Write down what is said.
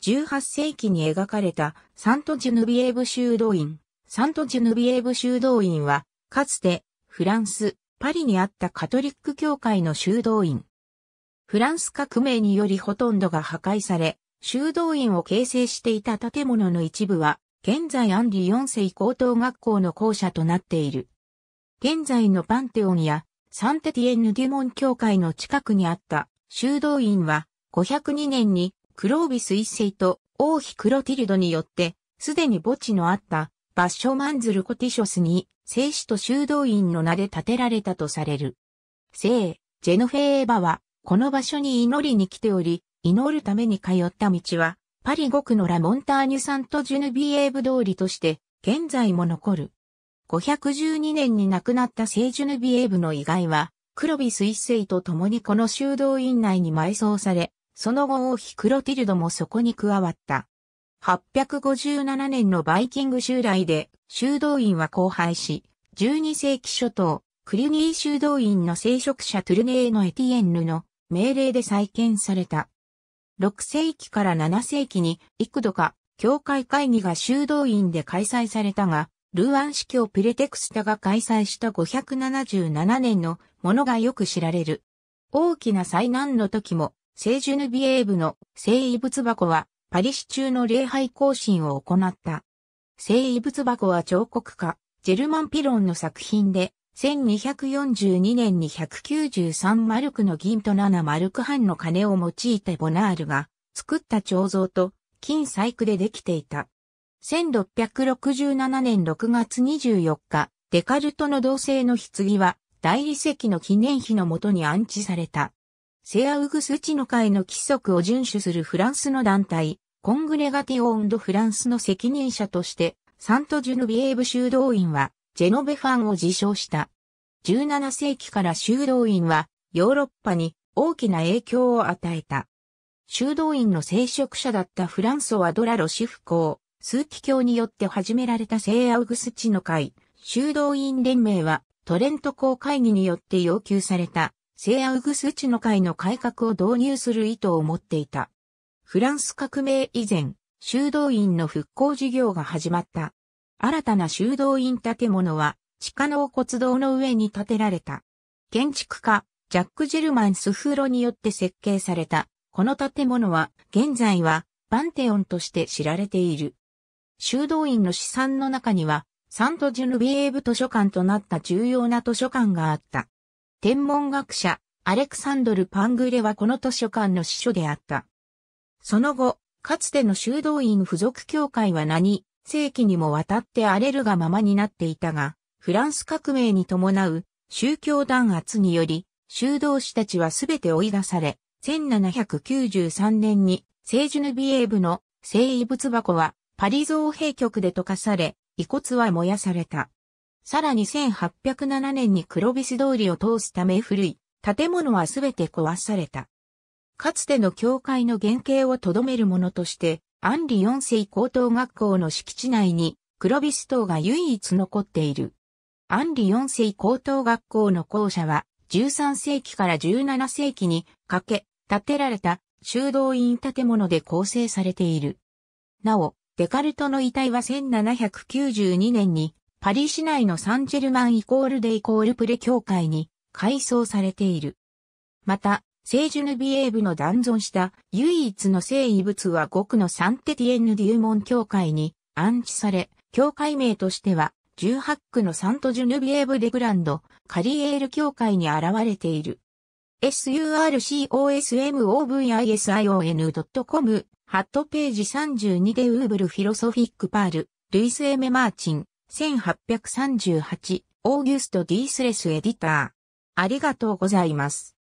18世紀に描かれたサントジュヌビエーブ修道院。サントジュヌビエーブ修道院は、かつてフランス、パリにあったカトリック教会の修道院。フランス革命によりほとんどが破壊され、修道院を形成していた建物の一部は、現在アンリ4世高等学校の校舎となっている。現在のパンテオンやサンテティエンヌデュモン教会の近くにあった修道院は502年にクロービス一世と王妃クロティルドによって、すでに墓地のあったバッショマンズルコティショスに、聖子と修道院の名で建てられたとされる。聖、ジェノフェーバは、この場所に祈りに来ており、祈るために通った道は、パリ5区のラモンターニュサント・ジュヌビエーブ通りとして、現在も残る。512年に亡くなった聖ジュヌビエーブの遺骸は、クロビス一世と共にこの修道院内に埋葬され、その後王妃クロティルドもそこに加わった。857年のバイキング襲来で修道院は荒廃し、12世紀初頭、クリュニー修道院の聖職者トゥルネーのエティエンヌの命令で再建された。6世紀から7世紀に幾度か教会会議が修道院で開催されたが、ルーアン司教プレテクスタが開催した577年のものがよく知られる。大きな災難の時も聖ジュヌビエーブの聖遺物箱はパリ市中の礼拝行進を行った。聖遺物箱は彫刻家、ジェルマン・ピロンの作品で、1242年に193マルクの銀と7マルク半の金を用いてボナールが作った彫像と金細工でできていた。1667年6月24日、デカルトの同性の棺は大理石の記念碑のもとに安置された。セアウグスチの会の規則を遵守するフランスの団体、コングレガティオンドフランスの責任者として、サントジュヌビエーブ修道院は、ジェノベファンを自称した。17世紀から修道院は、ヨーロッパに大きな影響を与えた。修道院の聖職者だったフランソワ・ドラ・ロシフ公、ー機教によって始められた聖アウグスチの会、修道院連盟は、トレント公会議によって要求された聖アウグスチの会の改革を導入する意図を持っていた。フランス革命以前、修道院の復興事業が始まった。新たな修道院建物は、地下の骨堂の上に建てられた。建築家、ジャック・ジェルマン・スフロによって設計された、この建物は、現在は、バンテオンとして知られている。修道院の資産の中には、サント・ジュヌビエーブ図書館となった重要な図書館があった。天文学者、アレクサンドル・パングレはこの図書館の司書であった。その後、かつての修道院付属教会は何、世紀にもわたって荒れるがままになっていたが、フランス革命に伴う宗教弾圧により、修道士たちはすべて追い出され、1793年にセージュヌビエーブの聖遺物箱はパリ造幣局で溶かされ、遺骨は燃やされた。さらに1807年に黒ス通りを通すため古い建物はすべて壊された。かつての教会の原型をとどめるものとして、アンリ4世高等学校の敷地内に黒ス塔が唯一残っている。アンリ4世高等学校の校舎は13世紀から17世紀にかけ建てられた修道院建物で構成されている。なお、デカルトの遺体は1792年にパリ市内のサンジェルマンイコールデイコールプレ教会に改装されている。また、聖ジュヌビエーブの断存した唯一の聖遺物は極のサンテティエンヌデューモン教会に安置され、教会名としては18区のサントジュヌビエーブデグランド、カリエール教会に現れている。surcosmovision.com ハットページ32でウーブルフィロソフィックパール、ルイス・エメ・マーチン。1838オーギュスト・ディースレスエディター。ありがとうございます。